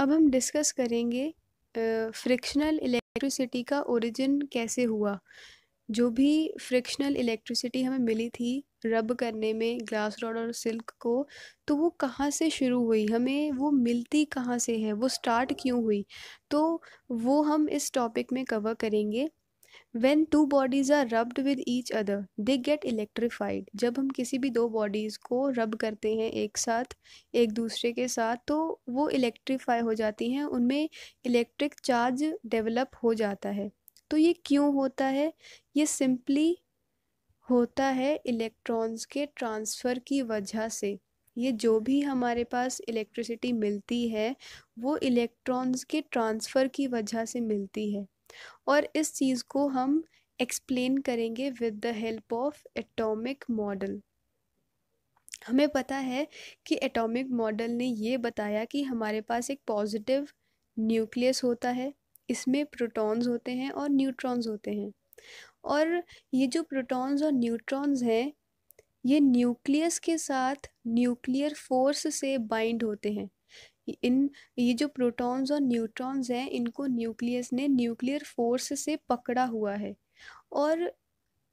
अब हम डिस्कस करेंगे फ्रिक्शनल इलेक्ट्रिसिटी का ओरिजिन कैसे हुआ जो भी फ्रिक्शनल इलेक्ट्रिसिटी हमें मिली थी रब करने में ग्लास रॉड और सिल्क को तो वो कहाँ से शुरू हुई हमें वो मिलती कहाँ से है वो स्टार्ट क्यों हुई तो वो हम इस टॉपिक में कवर करेंगे when two bodies are rubbed with each other they get electrified जब हम किसी भी दो बॉडीज़ को रब करते हैं एक साथ एक दूसरे के साथ तो वो इलेक्ट्रीफाई हो जाती हैं उनमें इलेक्ट्रिक चार्ज डेवलप हो जाता है तो ये क्यों होता है ये सिंपली होता है इलेक्ट्रॉन्स के ट्रांसफ़र की वजह से ये जो भी हमारे पास इलेक्ट्रिसिटी मिलती है वो इलेक्ट्रॉन्स के ट्रांसफ़र की वजह से मिलती है और इस चीज़ को हम एक्सप्लेन करेंगे with the help of atomic model हमें पता है कि एटॉमिक मॉडल ने ये बताया कि हमारे पास एक पॉजिटिव न्यूक्लियस होता है इसमें प्रोटॉन्स होते हैं और न्यूट्रॉन्स होते हैं और ये जो प्रोटॉन्स और न्यूट्रॉन्स हैं ये न्यूक्लियस के साथ न्यूक्लियर फोर्स से बाइंड होते हैं इन ये जो प्रोटॉन्स और न्यूट्रॉन्स हैं इनको न्यूक्लियस ने न्यूक्लियर फोर्स से पकड़ा हुआ है और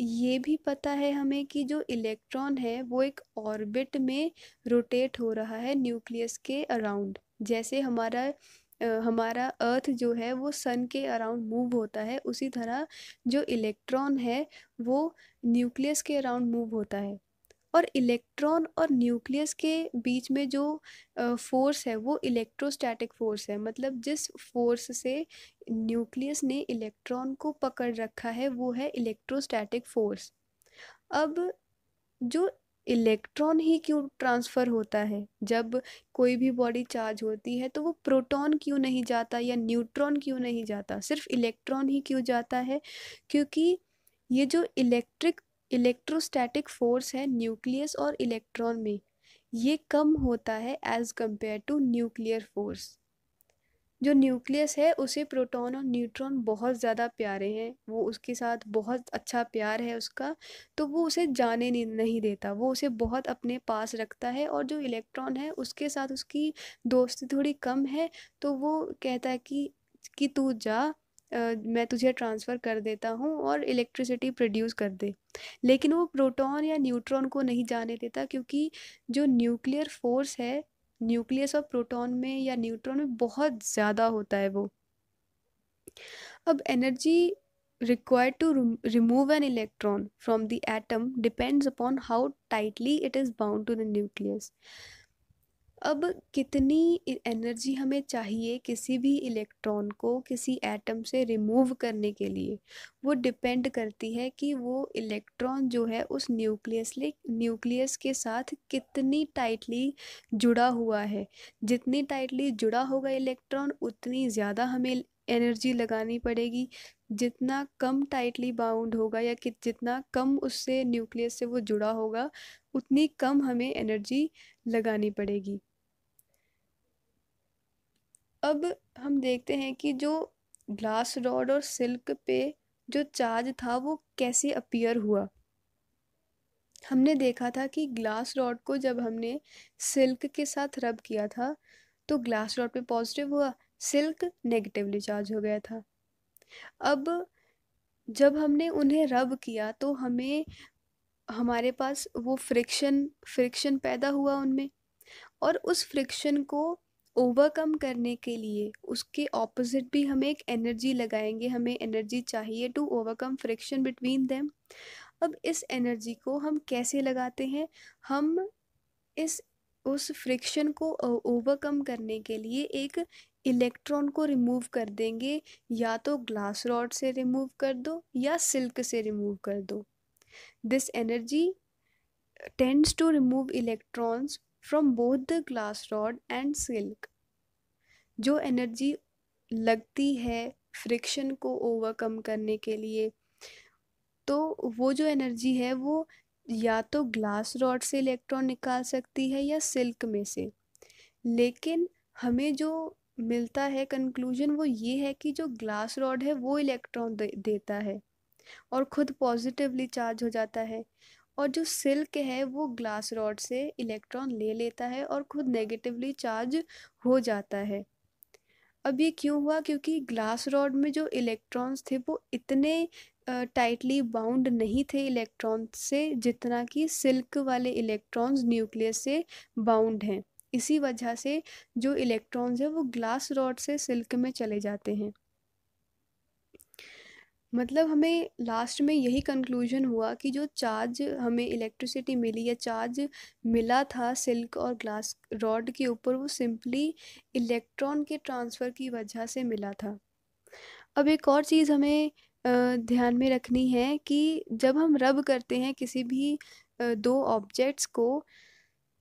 ये भी पता है हमें कि जो इलेक्ट्रॉन है वो एक ऑर्बिट में रोटेट हो रहा है न्यूक्लियस के अराउंड जैसे हमारा हमारा अर्थ जो है वो सन के अराउंड मूव होता है उसी तरह जो इलेक्ट्रॉन है वो न्यूक्लियस के अराउंड मूव होता है और इलेक्ट्रॉन और न्यूक्लियस के बीच में जो फोर्स है वो इलेक्ट्रोस्टैटिक फोर्स है मतलब जिस फोर्स से न्यूक्लियस ने इलेक्ट्रॉन को पकड़ रखा है वो है इलेक्ट्रोस्टैटिक फोर्स अब जो इलेक्ट्रॉन ही क्यों ट्रांसफ़र होता है जब कोई भी बॉडी चार्ज होती है तो वो प्रोटॉन क्यों नहीं जाता या न्यूट्रॉन क्यों नहीं जाता सिर्फ इलेक्ट्रॉन ही क्यों जाता है क्योंकि ये जो इलेक्ट्रिक इलेक्ट्रोस्टैटिक फोर्स है न्यूक्लियस और इलेक्ट्रॉन में ये कम होता है as compare to nuclear force जो न्यूक्लियस है उसे प्रोटॉन और न्यूट्रॉन बहुत ज़्यादा प्यारे हैं वो उसके साथ बहुत अच्छा प्यार है उसका तो वो उसे जाने नहीं देता वो उसे बहुत अपने पास रखता है और जो इलेक्ट्रॉन है उसके साथ उसकी दोस्ती थोड़ी कम है तो वो कहता है कि कि तू जा मैं तुझे ट्रांसफ़र कर देता हूँ और इलेक्ट्रिसिटी प्रोड्यूस कर दे लेकिन वो प्रोटॉन या न्यूट्रॉन को नहीं जाने देता क्योंकि जो न्यूक्लियर फोर्स है न्यूक्लियस और प्रोटॉन में या न्यूट्रॉन में बहुत ज़्यादा होता है वो अब energy required to remove an electron from the atom depends upon how tightly it is bound to the nucleus अब कितनी एनर्जी हमें चाहिए किसी भी इलेक्ट्रॉन को किसी एटम से रिमूव करने के लिए वो डिपेंड करती है कि वो इलेक्ट्रॉन जो है उस न्यूक्लियस न्यूक्लियस के साथ कितनी टाइटली जुड़ा हुआ है जितनी टाइटली जुड़ा होगा इलेक्ट्रॉन उतनी ज़्यादा हमें एनर्जी लगानी पड़ेगी जितना कम टाइटली बाउंड होगा या कि जितना कम उससे न्यूक्लियस से वो जुड़ा होगा उतनी कम हमें एनर्जी लगानी पड़ेगी अब हम देखते हैं कि जो ग्लास रॉड और सिल्क पे जो चार्ज था वो कैसे अपीयर हुआ हमने देखा था कि ग्लास रॉड को जब हमने सिल्क के साथ रब किया था तो ग्लास रॉड पे पॉजिटिव हुआ सिल्क नेगेटिवली चार्ज हो गया था अब जब हमने उन्हें रब किया तो हमें हमारे पास वो फ्रिक्शन फ्रिक्शन पैदा हुआ उनमें और उस फ्रिक्शन को ओवरकम करने के लिए उसके ऑपोजिट भी हमें एक एनर्जी लगाएंगे हमें एनर्जी चाहिए to overcome friction between them अब इस एनर्जी को हम कैसे लगाते हैं हम इस उस फ्रिक्शन को ओवरकम करने के लिए एक इलेक्ट्रॉन को रिमूव कर देंगे या तो ग्लास रॉड से रिमूव कर दो या सिल्क से रिमूव कर दो this energy tends to remove electrons from both the glass rod and silk जो एनर्जी लगती है फ्रिक्शन को ओवरकम करने के लिए तो वो जो एनर्जी है वो या तो ग्लास रॉड से इलेक्ट्रॉन निकाल सकती है या सिल्क में से लेकिन हमें जो मिलता है कंक्लूजन वो ये है कि जो ग्लास रॉड है वो इलेक्ट्रॉन दे, देता है और ख़ुद पॉजिटिवली चार्ज हो जाता है और जो सिल्क है वो ग्लास रॉड से इलेक्ट्रॉन ले लेता है और ख़ुद नेगेटिवली चार्ज हो जाता है अब ये क्यों हुआ क्योंकि ग्लास रॉड में जो इलेक्ट्रॉन्स थे वो इतने टाइटली बाउंड नहीं थे इलेक्ट्रॉन्स से जितना कि सिल्क वाले इलेक्ट्रॉन्स न्यूक्लियस से बाउंड हैं इसी वजह से जो इलेक्ट्रॉन्स हैं वो ग्लास रॉड से सिल्क में चले जाते हैं मतलब हमें लास्ट में यही कंक्लूजन हुआ कि जो चार्ज हमें इलेक्ट्रिसिटी मिली या चार्ज मिला था सिल्क और ग्लास रॉड के ऊपर वो सिंपली इलेक्ट्रॉन के ट्रांसफ़र की वजह से मिला था अब एक और चीज़ हमें ध्यान में रखनी है कि जब हम रब करते हैं किसी भी दो ऑब्जेक्ट्स को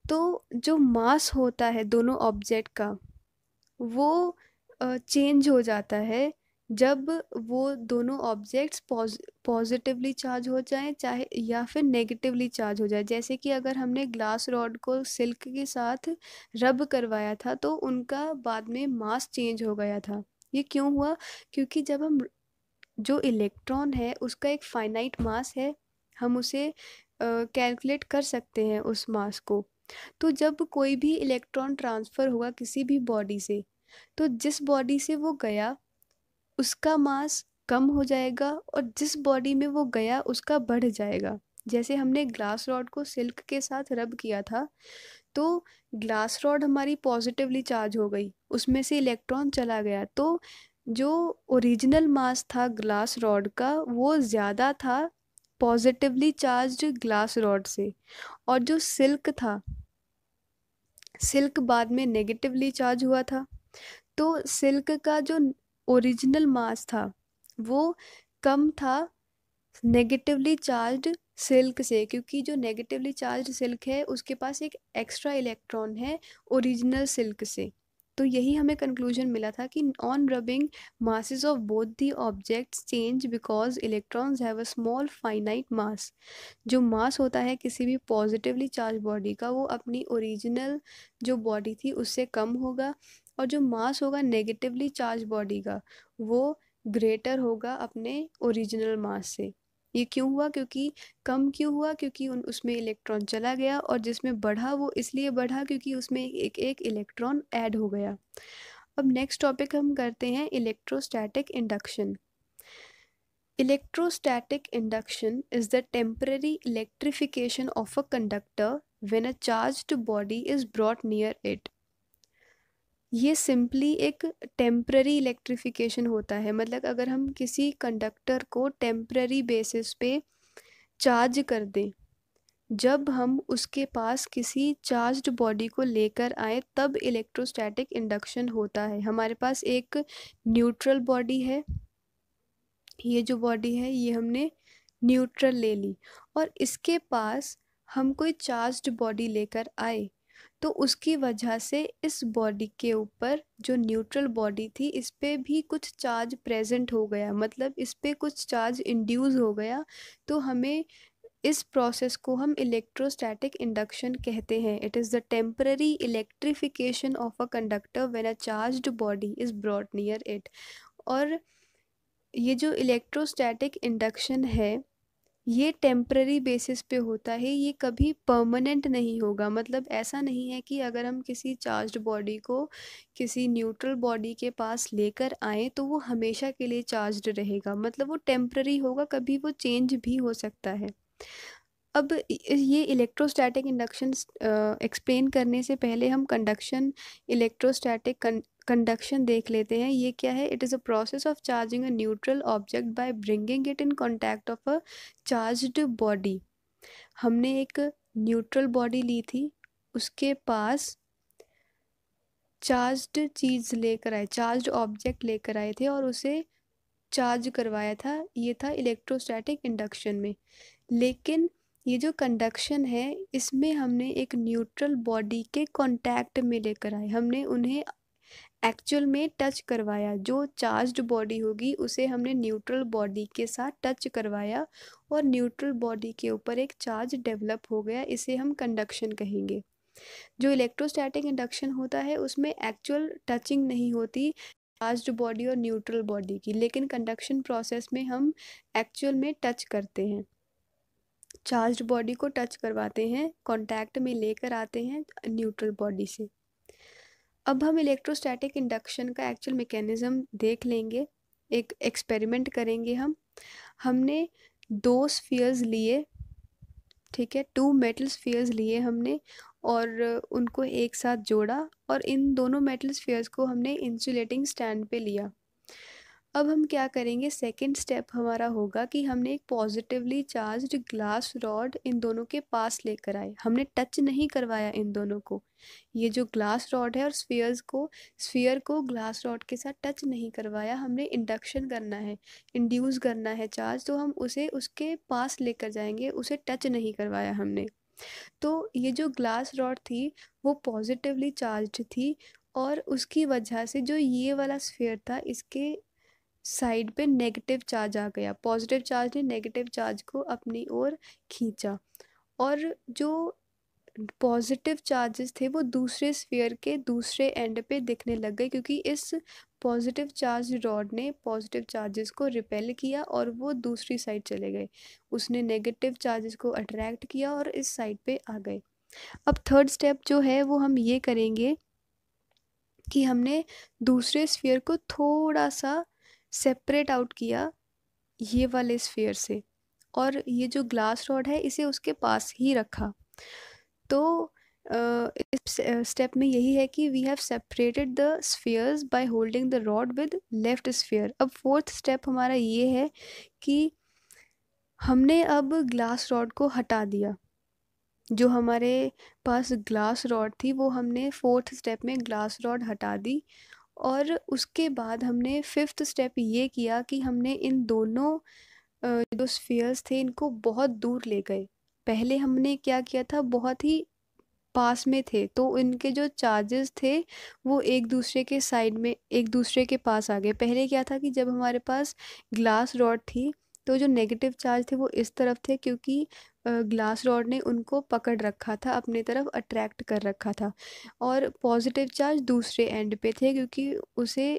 तो जो मास होता है दोनों ऑब्जेक्ट का वो चेंज हो जाता है जब वो दोनों ऑब्जेक्ट्स पॉजिटिवली चार्ज हो जाएं चाहे या फिर नेगेटिवली चार्ज हो जाए जैसे कि अगर हमने ग्लास रॉड को सिल्क के साथ रब करवाया था तो उनका बाद में मास चेंज हो गया था ये क्यों हुआ क्योंकि जब हम जो इलेक्ट्रॉन है उसका एक फाइनाइट मास है हम उसे कैलकुलेट uh, कर सकते हैं उस मास को तो जब कोई भी इलेक्ट्रॉन ट्रांसफ़र हुआ किसी भी बॉडी से तो जिस बॉडी से वो गया उसका मास कम हो जाएगा और जिस बॉडी में वो गया उसका बढ़ जाएगा जैसे हमने ग्लास रॉड को सिल्क के साथ रब किया था तो ग्लास रॉड हमारी पॉजिटिवली चार्ज हो गई उसमें से इलेक्ट्रॉन चला गया तो जो ओरिजिनल मास था ग्लास रॉड का वो ज़्यादा था पॉजिटिवली चार्ज ग्लास रॉड से और जो सिल्क था सिल्क बाद में नेगेटिवली चार्ज हुआ था तो सिल्क का जो ओरिजिनल मास था वो कम था नेगेटिवली चार्ज्ड सिल्क से क्योंकि जो नेगेटिवली चार्ज सिल्क है उसके पास एक एक्स्ट्रा इलेक्ट्रॉन है ओरिजिनल सिल्क से तो यही हमें कंक्लूजन मिला था कि on rubbing masses of both the objects change because electrons have a small finite mass जो मास होता है किसी भी पॉजिटिवली चार्ज बॉडी का वो अपनी ओरिजिनल जो बॉडी थी उससे कम होगा और जो मास होगा नेगेटिवली चार्ज बॉडी का वो ग्रेटर होगा अपने ओरिजिनल मास से ये क्यों हुआ क्योंकि कम क्यों हुआ क्योंकि उन उसमें इलेक्ट्रॉन चला गया और जिसमें बढ़ा वो इसलिए बढ़ा क्योंकि उसमें एक एक इलेक्ट्रॉन ऐड हो गया अब नेक्स्ट टॉपिक हम करते हैं electrostatic induction electrostatic induction is the temporary electrification of a conductor when a charged body is brought near it ये सिंपली एक टेम्प्ररी इलेक्ट्रिफिकेशन होता है मतलब अगर हम किसी कंडक्टर को टेम्प्ररी बेसिस पे चार्ज कर दें जब हम उसके पास किसी चार्ज्ड बॉडी को लेकर आए तब इलेक्ट्रोस्टैटिक इंडक्शन होता है हमारे पास एक न्यूट्रल बॉडी है ये जो बॉडी है ये हमने न्यूट्रल ले ली और इसके पास हम कोई चार्ज्ड बॉडी लेकर आए तो उसकी वजह से इस बॉडी के ऊपर जो न्यूट्रल बॉडी थी इस पर भी कुछ चार्ज प्रेजेंट हो गया मतलब इस पर कुछ चार्ज इंड्यूस हो गया तो हमें इस प्रोसेस को हम इलेक्ट्रोस्टैटिक इंडक्शन कहते हैं it is the temporary electrification of a conductor when a charged body is brought near it और ये जो इलेक्ट्रोस्टैटिक इंडक्शन है ये टेम्प्ररी बेसिस पे होता है ये कभी परमानेंट नहीं होगा मतलब ऐसा नहीं है कि अगर हम किसी चार्ज्ड बॉडी को किसी न्यूट्रल बॉडी के पास लेकर आए तो वो हमेशा के लिए चार्ज्ड रहेगा मतलब वो टेम्प्ररी होगा कभी वो चेंज भी हो सकता है अब ये इलेक्ट्रोस्टैटिक इंडक्शन एक्सप्लेन करने से पहले हम कंडक्शन इलेक्ट्रोस्टैटिक कंडक्शन देख लेते हैं ये क्या है it is a process of charging a neutral object by bringing it in contact of a charged body हमने एक न्यूट्रल बॉडी ली थी उसके पास चार्ज्ड चीज़ लेकर आए चार्ज्ड ऑब्जेक्ट लेकर आए थे और उसे चार्ज करवाया था ये था इलेक्ट्रोस्टैटिक इंडक्शन में लेकिन ये जो कंडक्शन है इसमें हमने एक न्यूट्रल बॉडी के कांटेक्ट में लेकर आए हमने उन्हें एक्चुअल में टच करवाया जो चार्ज्ड बॉडी होगी उसे हमने न्यूट्रल बॉडी के साथ टच करवाया और न्यूट्रल बॉडी के ऊपर एक चार्ज डेवलप हो गया इसे हम कंडक्शन कहेंगे जो इलेक्ट्रोस्टैटिक इंडक्शन होता है उसमें एक्चुअल टचिंग नहीं होती चार्ज्ड बॉडी और न्यूट्रल बॉडी की लेकिन कंडक्शन प्रोसेस में हम एक्चुअल में टच करते हैं चार्ज्ड बॉडी को टच करवाते हैं कॉन्टैक्ट में लेकर आते हैं न्यूट्रल बॉडी से अब हम इलेक्ट्रोस्टैटिक इंडक्शन का एक्चुअल मेकेनिज़्म देख लेंगे एक एक्सपेरिमेंट करेंगे हम हमने दो स्फीयर्स लिए ठीक है टू मेटल स्फीयर्स लिए हमने और उनको एक साथ जोड़ा और इन दोनों मेटल स्फीयर्स को हमने इंसुलेटिंग स्टैंड पे लिया अब हम क्या करेंगे सेकंड स्टेप हमारा होगा कि हमने एक पॉजिटिवली चार्ज्ड ग्लास रॉड इन दोनों के पास लेकर आए हमने टच नहीं करवाया इन दोनों को ये जो ग्लास रॉड है और स्फीयर्स को स्फीयर को ग्लास रॉड के साथ टच नहीं करवाया हमने इंडक्शन करना है इंड्यूस करना है चार्ज तो हम उसे उसके पास लेकर जाएंगे उसे टच नहीं करवाया हमने तो ये जो ग्लास रॉड थी वो पॉजिटिवली चार्ज थी और उसकी वजह से जो ये वाला स्फेयर था इसके साइड पे नेगेटिव चार्ज आ गया पॉजिटिव चार्ज ने नेगेटिव चार्ज को अपनी ओर खींचा और जो पॉजिटिव चार्जेस थे वो दूसरे स्फीयर के दूसरे एंड पे दिखने लग गए क्योंकि इस पॉजिटिव चार्ज रॉड ने पॉजिटिव चार्जेस को रिपेल किया और वो दूसरी साइड चले गए उसने नेगेटिव चार्जेस को अट्रैक्ट किया और इस साइड पे आ गए अब थर्ड स्टेप जो है वो हम ये करेंगे कि हमने दूसरे स्फीयर को थोड़ा सा सेपरेट आउट किया ये वाले स्फीयर से और ये जो ग्लास रॉड है इसे उसके पास ही रखा तो इस स्टेप में यही है कि we have separated the spheres by holding the rod with left sphere अब फोर्थ स्टेप हमारा ये है कि हमने अब ग्लास रॉड को हटा दिया जो हमारे पास ग्लास रॉड थी वो हमने फोर्थ स्टेप में ग्लास रॉड हटा दी और उसके बाद हमने फिफ्थ स्टेप ये किया कि हमने इन दोनों जो स्फीयर्स थे इनको बहुत दूर ले गए पहले हमने क्या किया था बहुत ही पास में थे तो इनके जो चार्जेस थे वो एक दूसरे के साइड में एक दूसरे के पास आ गए पहले क्या था कि जब हमारे पास ग्लास रॉड थी तो जो नेगेटिव चार्ज थे वो इस तरफ थे क्योंकि ग्लास रॉड ने उनको पकड़ रखा था अपने तरफ अट्रैक्ट कर रखा था और पॉजिटिव चार्ज दूसरे एंड पे थे क्योंकि उसे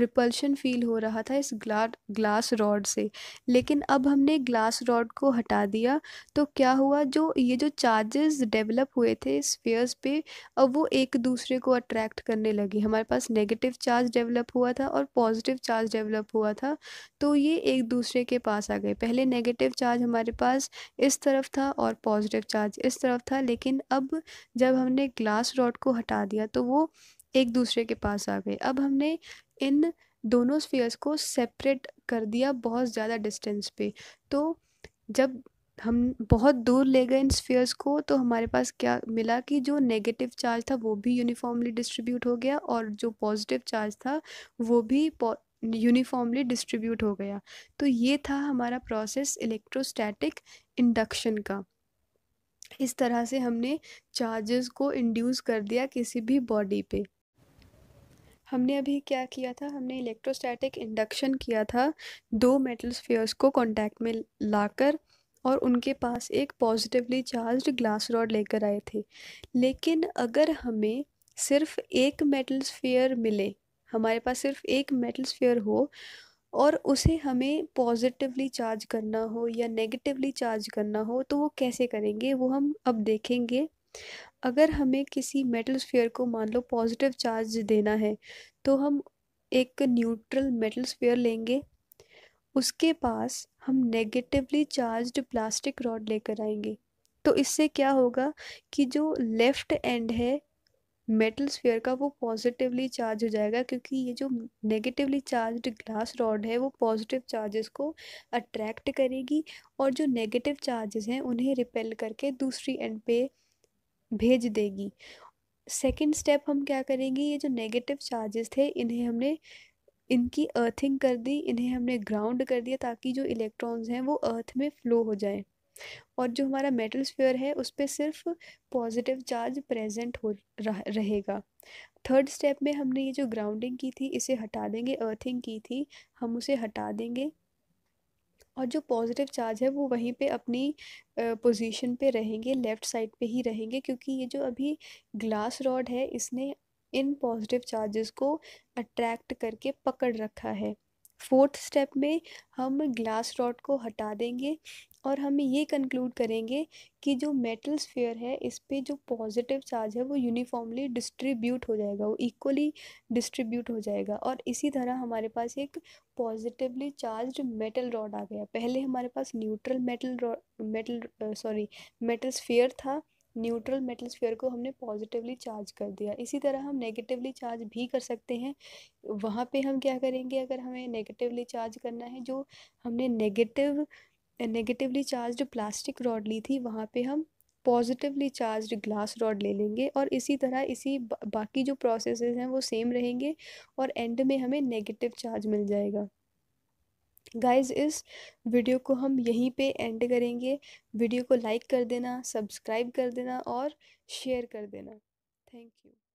रिपल्शन फील हो रहा था इस ग्ला ग्लास रॉड से लेकिन अब हमने ग्लास रॉड को हटा दिया तो क्या हुआ जो ये जो चार्जेस डेवलप हुए थे स्फेयर्स पे अब वो एक दूसरे को अट्रैक्ट करने लगे हमारे पास नेगेटिव चार्ज डेवलप हुआ था और पॉजिटिव चार्ज डेवलप हुआ था तो ये एक दूसरे के पास आ गए पहले नेगेटिव चार्ज हमारे पास इस तरफ था और पॉजिटिव चार्ज इस तरफ था लेकिन अब जब हमने ग्लास रॉड को हटा दिया तो वो एक दूसरे के पास आ गए अब हमने इन दोनों स्फीयर्स को सेपरेट कर दिया बहुत ज़्यादा डिस्टेंस पे तो जब हम बहुत दूर ले गए इन स्फीयर्स को तो हमारे पास क्या मिला कि जो नेगेटिव चार्ज था वो भी यूनिफॉर्मली डिस्ट्रीब्यूट हो गया और जो पॉजिटिव चार्ज था वो भी यूनिफॉर्मली डिस्ट्रीब्यूट हो गया तो ये था हमारा प्रोसेस इलेक्ट्रोस्टैटिक इंडक्शन का इस तरह से हमने चार्जेस को इंड्यूस कर दिया किसी भी बॉडी पे हमने अभी क्या किया था हमने इलेक्ट्रोस्टैटिक इंडक्शन किया था दो मेटल स्फीयर्स को कांटेक्ट में लाकर और उनके पास एक पॉजिटिवली चार्ज्ड ग्लास रॉड लेकर आए थे लेकिन अगर हमें सिर्फ एक मेटल स्फीयर मिले हमारे पास सिर्फ एक मेटल स्फीयर हो और उसे हमें पॉजिटिवली चार्ज करना हो या नेगेटिवली चार्ज करना हो तो वो कैसे करेंगे वो हम अब देखेंगे अगर हमें किसी मेटल स्फीयर को मान लो पॉजिटिव चार्ज देना है तो हम एक न्यूट्रल मेटल स्फीयर लेंगे उसके पास हम नेगेटिवली चार्ज्ड प्लास्टिक रॉड लेकर आएंगे तो इससे क्या होगा कि जो लेफ़्ट एंड है मेटल स्फीयर का वो पॉजिटिवली चार्ज हो जाएगा क्योंकि ये जो नेगेटिवली चार्ज्ड ग्लास रॉड है वो पॉजिटिव चार्जेस को अट्रैक्ट करेगी और जो नेगेटिव चार्जेस हैं उन्हें रिपेल करके दूसरी एंड पे भेज देगी सेकेंड स्टेप हम क्या करेंगे ये जो नेगेटिव चार्जेस थे इन्हें हमने इनकी अर्थिंग कर दी इन्हें हमने ग्राउंड कर दिया ताकि जो इलेक्ट्रॉन्स हैं वो अर्थ में फ्लो हो जाए और जो हमारा मेटल स्फीयर है उस पर सिर्फ पॉजिटिव चार्ज प्रेजेंट हो रहेगा थर्ड स्टेप में हमने ये जो ग्राउंडिंग की थी इसे हटा देंगे अर्थिंग की थी हम उसे हटा देंगे और जो पॉजिटिव चार्ज है वो वहीं पे अपनी पोजीशन पे रहेंगे लेफ़्ट साइड पे ही रहेंगे क्योंकि ये जो अभी ग्लास रॉड है इसने इन पॉजिटिव चार्जेस को अट्रैक्ट करके पकड़ रखा है फोर्थ स्टेप में हम ग्लास रॉड को हटा देंगे और हम ये कंक्लूड करेंगे कि जो मेटल स्फेयर है इस पर जो पॉजिटिव चार्ज है वो यूनिफॉर्मली डिस्ट्रीब्यूट हो जाएगा वो इक्वली डिस्ट्रीब्यूट हो जाएगा और इसी तरह हमारे पास एक पॉजिटिवली चार्ज्ड मेटल रॉड आ गया पहले हमारे पास neutral metal rod metal sorry metal sphere था न्यूट्रल मेटल स्फीयर को हमने पॉजिटिवली चार्ज कर दिया इसी तरह हम नेगेटिवली चार्ज भी कर सकते हैं वहाँ पे हम क्या करेंगे अगर हमें नेगेटिवली चार्ज करना है जो हमने negative negatively charge plastic rod ली थी वहाँ पे हम पॉजिटिवली चार्ज ग्लास रॉड ले लेंगे और इसी तरह इसी बा, बाकी जो प्रोसेसेस हैं वो सेम रहेंगे और एंड में हमें नेगेटिव चार्ज मिल जाएगा गाइस इस वीडियो को हम यहीं पे एंड करेंगे वीडियो को लाइक कर देना सब्सक्राइब कर देना और शेयर कर देना थैंक यू